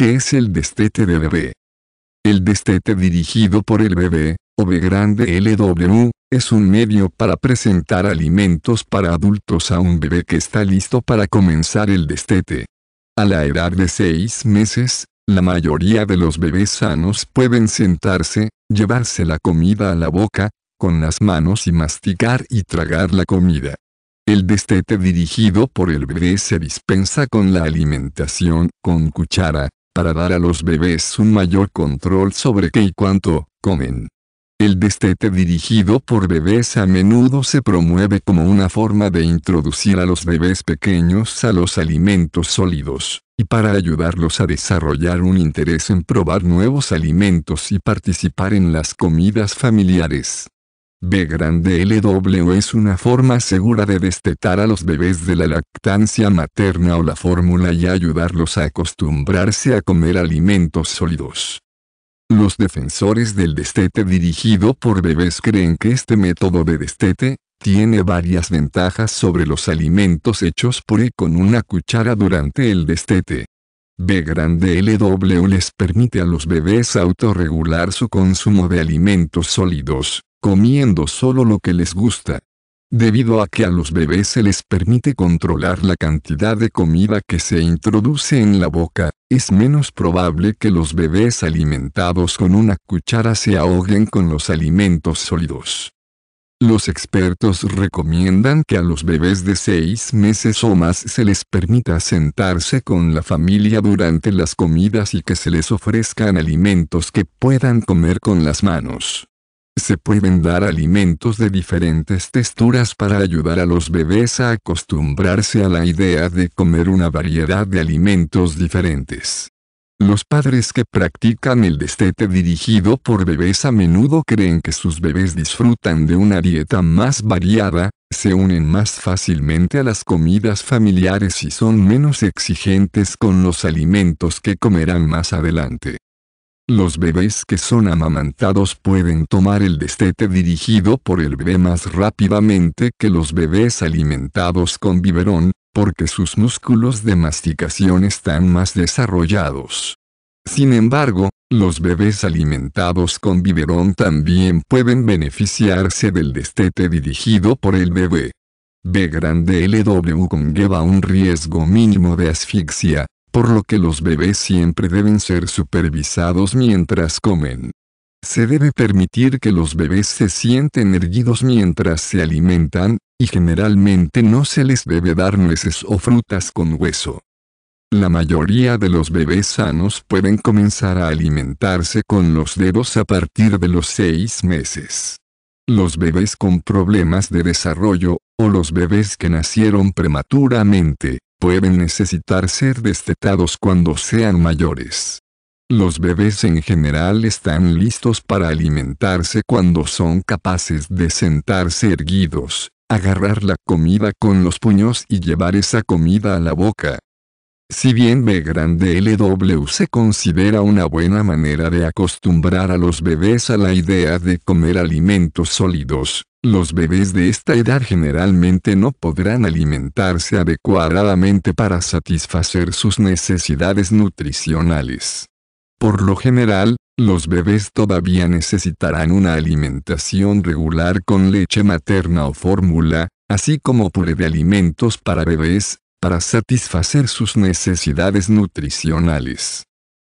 ¿Qué es el destete de bebé. El destete dirigido por el bebé, o B grande LW, es un medio para presentar alimentos para adultos a un bebé que está listo para comenzar el destete. A la edad de 6 meses, la mayoría de los bebés sanos pueden sentarse, llevarse la comida a la boca, con las manos y masticar y tragar la comida. El destete dirigido por el bebé se dispensa con la alimentación, con cuchara, para dar a los bebés un mayor control sobre qué y cuánto comen. El destete dirigido por bebés a menudo se promueve como una forma de introducir a los bebés pequeños a los alimentos sólidos, y para ayudarlos a desarrollar un interés en probar nuevos alimentos y participar en las comidas familiares. B grande LW es una forma segura de destetar a los bebés de la lactancia materna o la fórmula y ayudarlos a acostumbrarse a comer alimentos sólidos. Los defensores del destete dirigido por bebés creen que este método de destete, tiene varias ventajas sobre los alimentos hechos por E con una cuchara durante el destete. B grande LW les permite a los bebés autorregular su consumo de alimentos sólidos, comiendo solo lo que les gusta. Debido a que a los bebés se les permite controlar la cantidad de comida que se introduce en la boca, es menos probable que los bebés alimentados con una cuchara se ahoguen con los alimentos sólidos. Los expertos recomiendan que a los bebés de seis meses o más se les permita sentarse con la familia durante las comidas y que se les ofrezcan alimentos que puedan comer con las manos. Se pueden dar alimentos de diferentes texturas para ayudar a los bebés a acostumbrarse a la idea de comer una variedad de alimentos diferentes. Los padres que practican el destete dirigido por bebés a menudo creen que sus bebés disfrutan de una dieta más variada, se unen más fácilmente a las comidas familiares y son menos exigentes con los alimentos que comerán más adelante. Los bebés que son amamantados pueden tomar el destete dirigido por el bebé más rápidamente que los bebés alimentados con biberón, porque sus músculos de masticación están más desarrollados. Sin embargo, los bebés alimentados con biberón también pueden beneficiarse del destete dirigido por el bebé. B grande LW conlleva un riesgo mínimo de asfixia, por lo que los bebés siempre deben ser supervisados mientras comen. Se debe permitir que los bebés se sienten erguidos mientras se alimentan, y generalmente no se les debe dar nueces o frutas con hueso. La mayoría de los bebés sanos pueden comenzar a alimentarse con los dedos a partir de los seis meses. Los bebés con problemas de desarrollo, o los bebés que nacieron prematuramente, pueden necesitar ser destetados cuando sean mayores. Los bebés en general están listos para alimentarse cuando son capaces de sentarse erguidos, agarrar la comida con los puños y llevar esa comida a la boca, si bien B grande LW se considera una buena manera de acostumbrar a los bebés a la idea de comer alimentos sólidos, los bebés de esta edad generalmente no podrán alimentarse adecuadamente para satisfacer sus necesidades nutricionales. Por lo general, los bebés todavía necesitarán una alimentación regular con leche materna o fórmula, así como puré de alimentos para bebés, para satisfacer sus necesidades nutricionales.